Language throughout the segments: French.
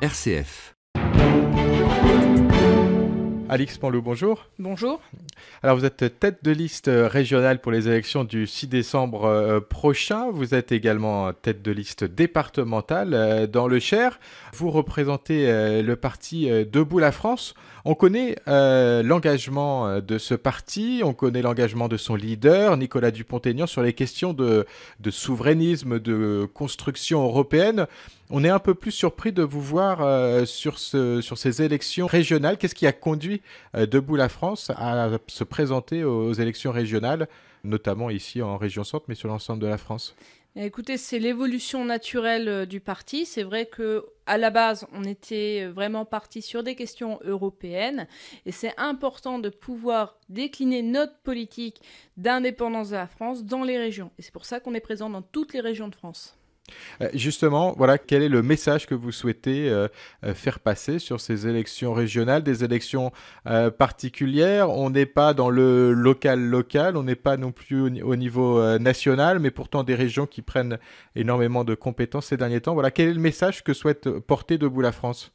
RCF. Alix Panlou, bonjour. Bonjour. Alors vous êtes tête de liste régionale pour les élections du 6 décembre euh, prochain. Vous êtes également tête de liste départementale euh, dans le Cher. Vous représentez euh, le parti Debout la France. On connaît euh, l'engagement euh, de ce parti, on connaît l'engagement de son leader, Nicolas Dupont-Aignan, sur les questions de, souverainisme, de construction européenne. On est un peu plus surpris de vous voir euh, sur, ces élections régionales. Qu'est-ce qui a conduit Debout la France à se présenter aux élections régionales notamment ici en région centre, mais sur l'ensemble de la France eh, Écoutez, c'est l'évolution naturelle euh, du parti. C'est vrai qu'à la base, on était euh, vraiment parti sur des questions européennes et c'est important de pouvoir décliner notre politique d'indépendance de la France dans les régions. Et c'est pour ça qu'on est présent dans toutes les régions de France. Euh, justement, voilà, quel est le message que vous souhaitez euh, euh, faire passer sur ces élections régionales, des élections particulières On n'est pas dans le local local, on n'est pas non plus au, niveau national, mais pourtant des régions qui prennent énormément de compétences ces derniers temps. Voilà, quel est le message que souhaite porter debout la France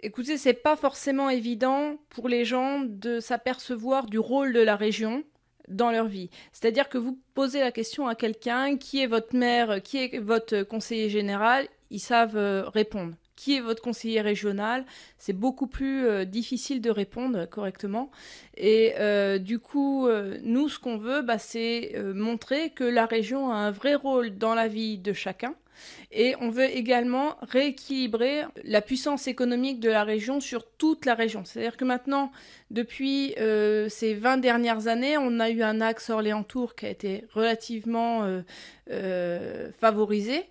Écoutez, c'est pas forcément évident pour les gens de s'apercevoir du rôle de la région dans leur vie. C'est-à-dire que vous posez la question à quelqu'un, qui est votre maire, qui est votre conseiller général, ils savent euh, répondre. Qui est votre conseiller régional C'est beaucoup plus euh, difficile de répondre correctement. Et euh, du coup, nous, ce qu'on veut, bah, c'est montrer que la région a un vrai rôle dans la vie de chacun et on veut également rééquilibrer la puissance économique de la région sur toute la région. C'est-à-dire que maintenant, depuis euh, ces 20 dernières années, on a eu un axe Orléans-Tours qui a été relativement euh, euh, favorisé.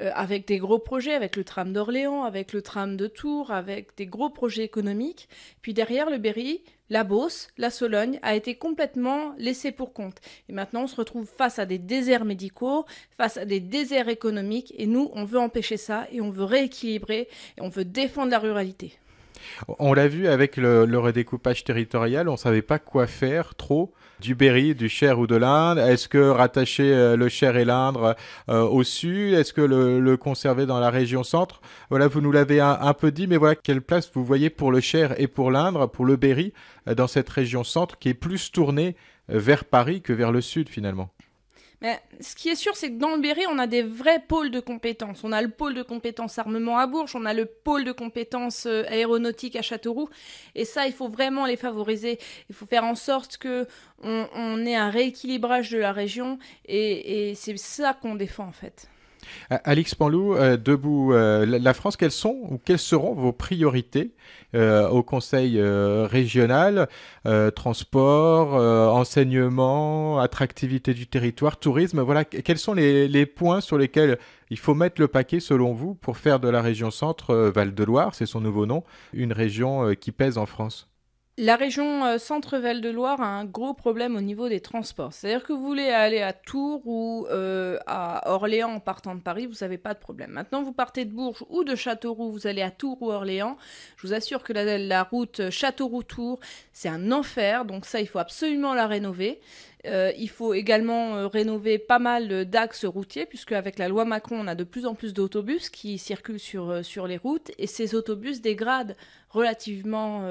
Euh, avec des gros projets, avec le tram d'Orléans, avec le tram de Tours, avec des gros projets économiques. Puis derrière le Berry, la Beauce, la Sologne a été complètement laissée pour compte. Et maintenant, on se retrouve face à des déserts médicaux, face à des déserts économiques, et nous, on veut empêcher ça, et on veut rééquilibrer, et on veut défendre la ruralité. On l'a vu avec le, redécoupage territorial, on ne savait pas quoi faire trop du Berry, du Cher ou de l'Inde. Est-ce que rattacher euh, le Cher et l'Indre euh, au sud Est-ce que le, conserver dans la région centre Voilà, vous nous l'avez un, un, peu dit, mais voilà quelle place vous voyez pour le Cher et pour l'Indre, pour le Berry, euh, dans cette région centre qui est plus tournée vers Paris que vers le sud finalement ce qui est sûr, c'est que dans le Berry, on a des vrais pôles de compétences. On a le pôle de compétences armement à Bourges, on a le pôle de compétences euh, aéronautique à Châteauroux. Et ça, il faut vraiment les favoriser. Il faut faire en sorte que ait un rééquilibrage de la région. et c'est ça qu'on défend, en fait. Euh, Alix Panlou, euh, debout, euh, la France, quelles sont ou quelles seront vos priorités au Conseil régional Transport, enseignement, attractivité du territoire, tourisme. Voilà, quels sont les, points sur lesquels il faut mettre le paquet selon vous pour faire de la région Centre Val de Loire, c'est son nouveau nom, une région qui pèse en France la région euh, Centre-Val de Loire a un gros problème au niveau des transports. C'est-à-dire que vous voulez aller à Tours ou euh, à Orléans en partant de Paris, vous n'avez pas de problème. Maintenant, vous partez de Bourges ou de Châteauroux, vous allez à Tours ou Orléans. Je vous assure que la route euh, Châteauroux-Tours, c'est un enfer. Donc ça, il faut absolument la rénover. Euh, il faut également euh, rénover pas mal d'axes routiers, puisque avec la loi Macron, on a de plus en plus d'autobus qui circulent sur, euh, les routes, et ces autobus dégradent relativement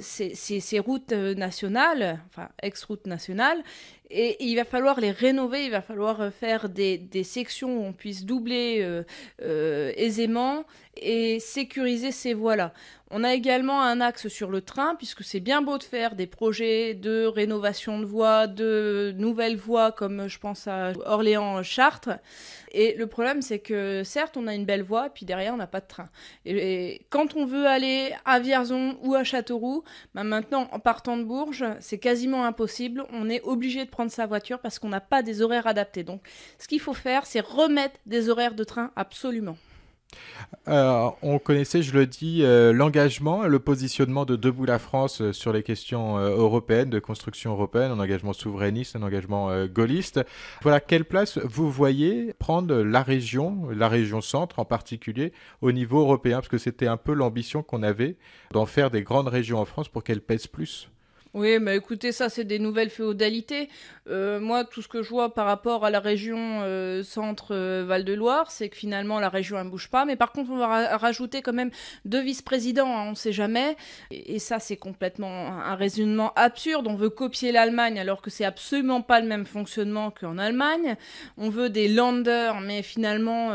ces, ces, routes nationales, enfin ex-routes nationales, et, il va falloir les rénover, il va falloir euh, faire des, des sections où on puisse doubler euh, euh, aisément et sécuriser ces voies-là. On a également un axe sur le train, puisque c'est bien beau de faire des projets de rénovation de voies, de nouvelles voies, comme je pense à Orléans-Chartres. Et le problème, c'est que certes, on a une belle voie, puis derrière, on n'a pas de train. Et, quand on veut aller à Vierzon ou à Châteauroux, ben, maintenant, en partant de Bourges, c'est quasiment impossible. On est obligé de prendre sa voiture parce qu'on n'a pas des horaires adaptés. Donc, ce qu'il faut faire, c'est remettre des horaires de train absolument. Euh, on connaissait, je le dis, euh, l'engagement le positionnement de Debout la France euh, sur les questions européennes, de construction européenne, un engagement souverainiste, un engagement gaulliste. Voilà, quelle place vous voyez prendre la région, la région centre en particulier, au niveau européen Parce que c'était un peu l'ambition qu'on avait d'en faire des grandes régions en France pour qu'elles pèsent plus. Oui, mais écoutez, ça, c'est des nouvelles féodalités. Euh, moi, tout ce que je vois par rapport à la région euh, centre-Val-de-Loire, euh, c'est que finalement, la région, ne bouge pas. Mais par contre, on va rajouter quand même deux vice-présidents, hein, on ne sait jamais. Et, ça, c'est complètement un raisonnement absurde. On veut copier l'Allemagne alors que c'est absolument pas le même fonctionnement qu'en Allemagne. On veut des landers, mais finalement,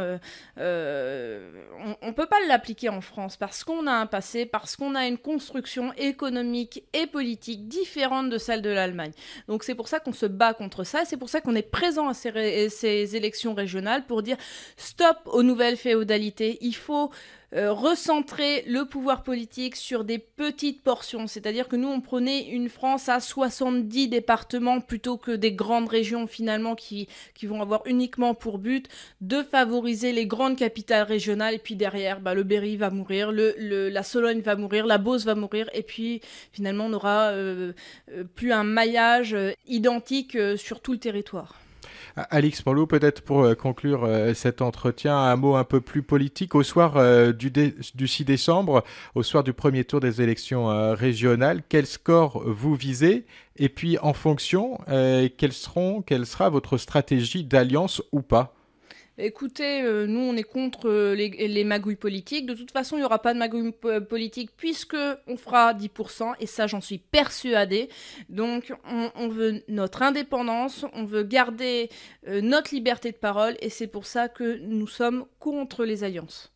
on ne peut pas l'appliquer en France parce qu'on a un passé, parce qu'on a une construction économique et politique différente de celle de l'Allemagne. Donc c'est pour ça qu'on se bat contre ça, c'est pour ça qu'on est présent à ces, ces élections régionales pour dire stop aux nouvelles féodalités, il faut euh, recentrer le pouvoir politique sur des petites portions. C'est-à-dire que nous, on prenait une France à 70 départements plutôt que des grandes régions finalement qui, qui vont avoir uniquement pour but de favoriser les grandes capitales régionales. Et puis derrière, bah, le Berry va mourir, le, la Sologne va mourir, la Beauce va mourir. Et puis finalement, on n'aura euh, euh, plus un maillage identique sur tout le territoire. Euh, Alix Manlou, peut-être pour euh, conclure euh, cet entretien, un mot un peu plus politique. Au soir du, 6 décembre, au soir du premier tour des élections régionales, quel score vous visez Et puis en fonction, quelle sera votre stratégie d'alliance ou pas bah, écoutez, euh, nous on est contre euh, les, magouilles politiques. De toute façon, il n'y aura pas de magouilles euh, politiques puisque on fera 10%, et ça j'en suis persuadée. Donc on, veut notre indépendance, on veut garder notre liberté de parole, et c'est pour ça que nous sommes contre les alliances.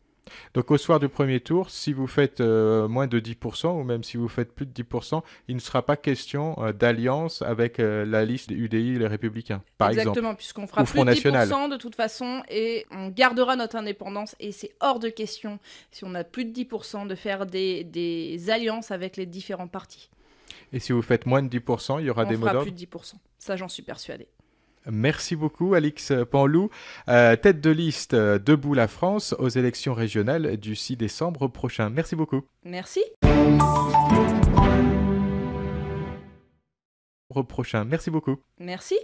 Donc au soir du premier tour, si vous faites euh, moins de 10% ou même si vous faites plus de 10%, il ne sera pas question euh, d'alliance avec euh, la liste UDI les Républicains, par Exactement, exemple. puisqu'on fera plus de 10% de toute façon et on gardera notre indépendance et c'est hors de question, si on a plus de 10%, de faire des, alliances avec les différents partis. Et si vous faites moins de 10%, il y aura des mots d'ordre On fera plus de 10%, ça j'en suis persuadé. Merci beaucoup, Alix Panlou. Euh, tête de liste euh, Debout la France aux élections régionales du 6 décembre prochain. Merci beaucoup. Merci. Prochain. Merci beaucoup. Merci.